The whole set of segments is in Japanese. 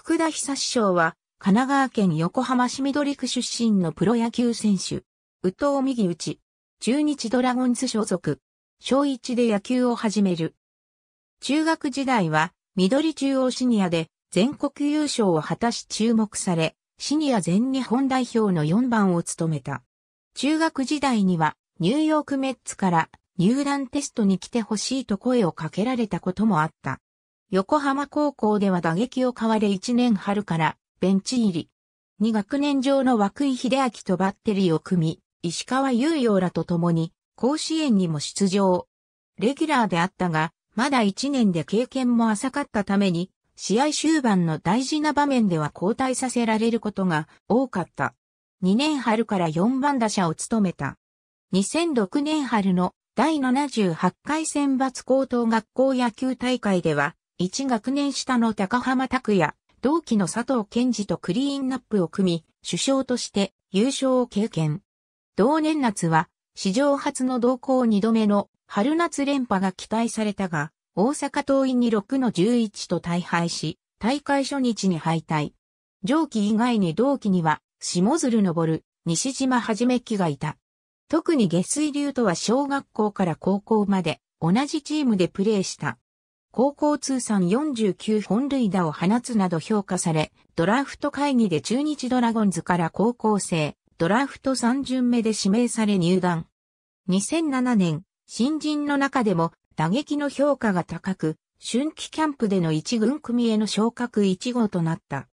福田久志賞は、神奈川県横浜市緑区出身のプロ野球選手。宇藤右内。中日ドラゴンズ所属。小一で野球を始める。中学時代は、緑中央シニアで全国優勝を果たし注目され、シニア全日本代表の4番を務めた。中学時代には、ニューヨークメッツから入団テストに来てほしいと声をかけられたこともあった。横浜高校では打撃を買われ1年春からベンチ入り。2学年上の涌井秀明とバッテリーを組み、石川優洋らと共に甲子園にも出場。レギュラーであったが、まだ1年で経験も浅かったために、試合終盤の大事な場面では交代させられることが多かった。2年春から4番打者を務めた。2006年春の第78回選抜高等学校野球大会では、1学年下の高浜拓也、同期の佐藤健二とクリーンナップを組み、首相として優勝を経験。同年夏は、史上初の同校2度目の春夏連覇が期待されたが、大阪桐蔭に6の11と大敗し、大会初日に敗退。上記以外に同期には、下鶴昇、西島はじめきがいた。特に下水流とは小学校から高校まで同じチームでプレーした。高校通算49本塁打を放つなど評価され、ドラフト会議で中日ドラゴンズから高校生、ドラフト3巡目で指名され入団。2007年、新人の中でも打撃の評価が高く、春季キャンプでの一軍組への昇格1号となった。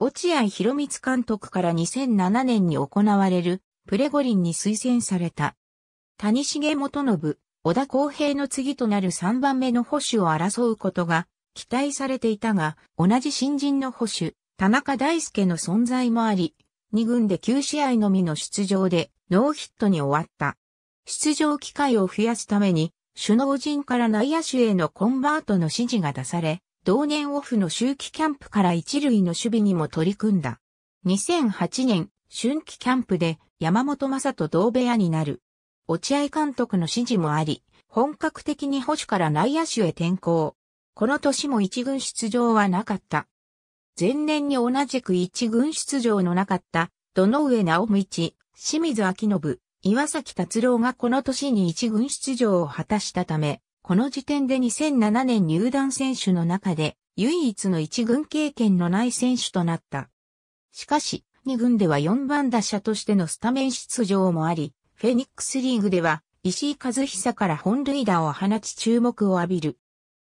落合博光監督から2007年に行われるプレゴリンに推薦された。谷重元信、小田公平の次となる3番目の保守を争うことが期待されていたが、同じ新人の保守、田中大輔の存在もあり、2軍で9試合のみの出場でノーヒットに終わった。出場機会を増やすために、首脳陣から内野手へのコンバートの指示が出され、同年オフの周期キャンプから一塁の守備にも取り組んだ。2008年、春季キャンプで山本正と同部屋になる。落合監督の指示もあり、本格的に保守から内野手へ転向。この年も一軍出場はなかった。前年に同じく一軍出場のなかった、土上直道、清水明信、岩崎達郎がこの年に一軍出場を果たしたため、この時点で2007年入団選手の中で唯一の一軍経験のない選手となった。しかし、二軍では4番打者としてのスタメン出場もあり、フェニックスリーグでは、石井和久から本塁打を放ち注目を浴びる。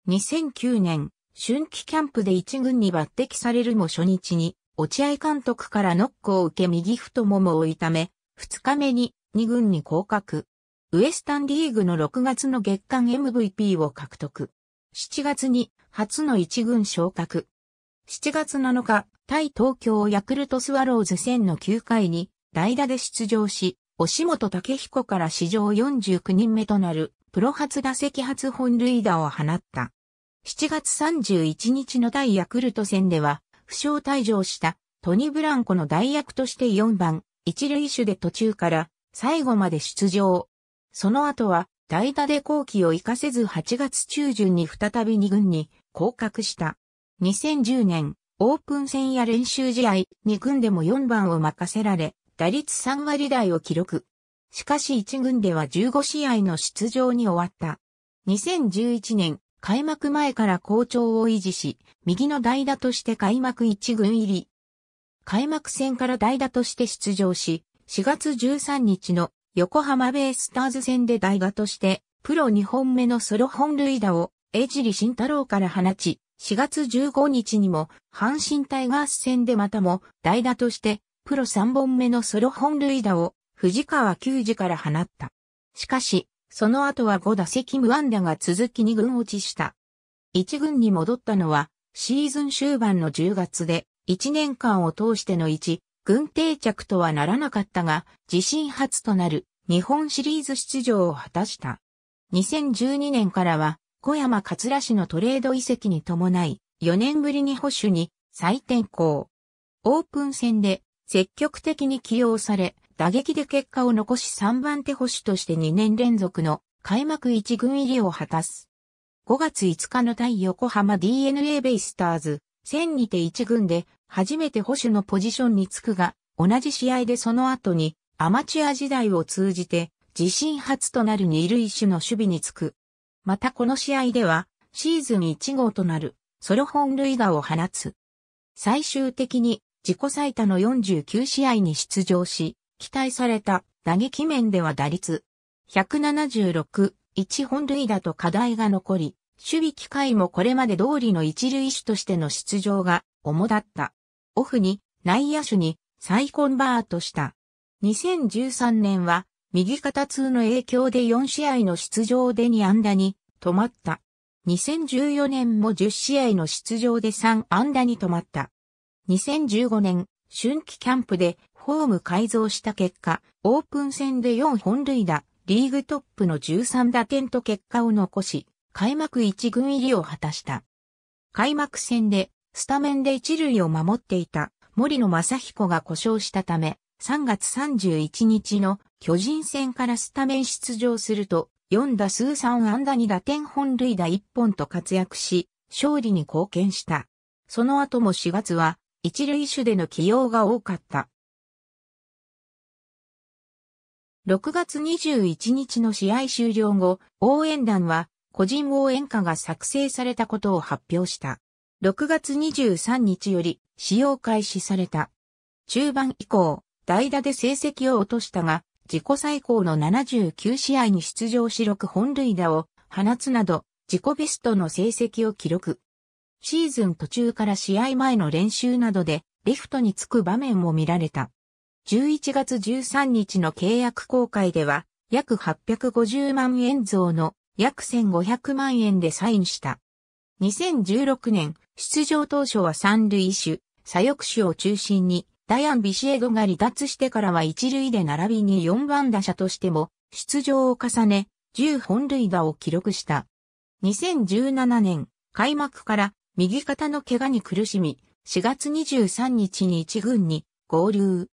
2009年、春季キャンプで一軍に抜擢されるも初日に、落合監督からノックを受け右太ももを痛め、2日目に2軍に降格。ウエスタンリーグの6月の月間 MVP を獲得。7月に初の1軍昇格。7月7日、対東京ヤクルトスワローズ戦の9回に代打で出場し、押本武彦から史上49人目となる、プロ初打席初本塁打を放った。7月31日の大ヤクルト戦では、負傷退場したトニ・ブランコの代役として4番、一塁手で途中から最後まで出場。その後は代打で後期を活かせず8月中旬に再び2軍に降格した。2010年、オープン戦や練習試合、2軍でも4番を任せられ、打率3割台を記録。しかし1軍では15試合の出場に終わった。2011年、開幕前から好調を維持し、右の代打として開幕1軍入り。開幕戦から代打として出場し、4月13日の横浜ベイスターズ戦で代打として、プロ2本目のソロ本塁打を、江尻慎太郎から放ち、4月15日にも、阪神タイガース戦でまたも、代打として、プロ3本目のソロ本塁打を藤川球児から放った。しかし、その後は5打席無安打が続き2軍落ちした。1軍に戻ったのは、シーズン終盤の10月で、1年間を通しての1、軍定着とはならなかったが、自身初となる日本シリーズ出場を果たした。2012年からは、小山桂氏のトレード移籍に伴い、4年ぶりに保守に再転向。オープン戦で積極的に起用され、打撃で結果を残し3番手保守として2年連続の開幕1軍入りを果たす。5月5日の対横浜 DNA ベイスターズ、1000にて1軍で初めて保守のポジションにつくが、同じ試合でその後にアマチュア時代を通じて自身初となる二塁手の守備につく。またこの試合ではシーズン1号となるソロ本塁打を放つ。最終的に自己最多の49試合に出場し、期待された打撃面では打率176、1本塁打と課題が残り、守備機会もこれまで通りの一塁手としての出場が主だった。オフに内野手に再コンバートした。2013年は右肩痛の影響で4試合の出場で2安打に止まった。2014年も10試合の出場で3安打に止まった。2015年、春季キャンプでホーム改造した結果、オープン戦で4本塁打、リーグトップの13打点と結果を残し、開幕1軍入りを果たした。開幕戦で、スタメンで一塁を守っていた森野正彦が故障したため、3月31日の巨人戦からスタメン出場すると、4打数3安打2打点本塁打1本と活躍し、勝利に貢献した。その後も4月は一塁手での起用が多かった。6月21日の試合終了後、応援団は個人応援歌が作成されたことを発表した。6月23日より使用開始された。中盤以降、代打で成績を落としたが、自己最高の79試合に出場し6本塁打を放つなど、自己ベストの成績を記録。シーズン途中から試合前の練習などでリフトにつく場面も見られた。11月13日の契約公開では約850万円増の約1500万円でサインした。2016年、出場当初は三塁手、左翼手を中心に、ダヤン・ビシエドが離脱してからは一塁で並びに4番打者としても出場を重ね、10本塁打を記録した。2017年、開幕から右肩の怪我に苦しみ、4月23日に1軍に合流。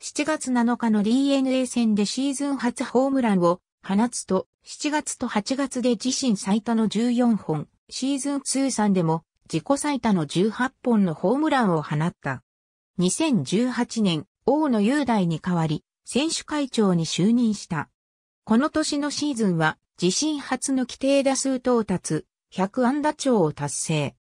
7月7日の DNA 戦でシーズン初ホームランを放つと、7月と8月で自身最多の14本、シーズン通算でも自己最多の18本のホームランを放った。2018年、大野雄大に代わり、選手会長に就任した。この年のシーズンは、自身初の規定打数到達、100安打長を達成。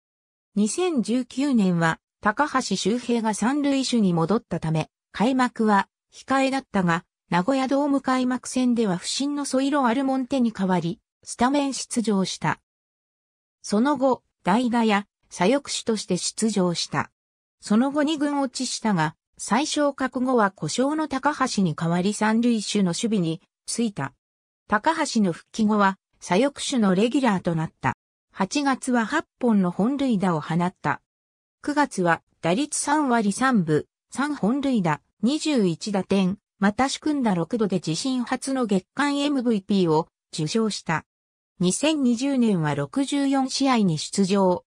2019年は高橋周平が三塁手に戻ったため、開幕は控えだったが、名古屋ドーム開幕戦では不審のソイロ・アルモンテに代わり、スタメン出場した。その後、代打や左翼手として出場した。その後二軍落ちしたが、最小覚悟は故障の高橋に代わり三塁手の守備についた。高橋の復帰後は左翼手のレギュラーとなった。8月は8本の本塁打を放った。9月は打率3割3分、3本塁打、21打点、また仕組んだ6度で自身初の月間 MVP を受賞した。2020年は64試合に出場。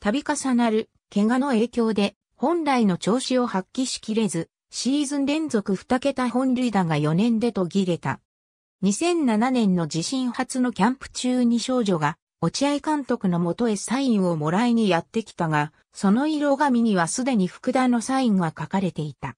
度重なる怪我の影響で本来の調子を発揮しきれず、シーズン連続2桁本塁打が4年で途切れた。2007年の自身初のキャンプ中に少女が落合監督のもとへサインをもらいにやってきたが、その色紙にはすでに福田のサインが書かれていた。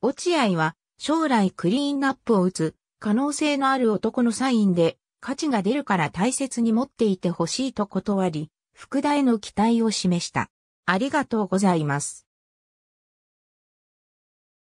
落合は将来クリーンナップを打つ可能性のある男のサインで価値が出るから大切に持っていてほしいと断り、福田への期待を示した。ありがとうございます。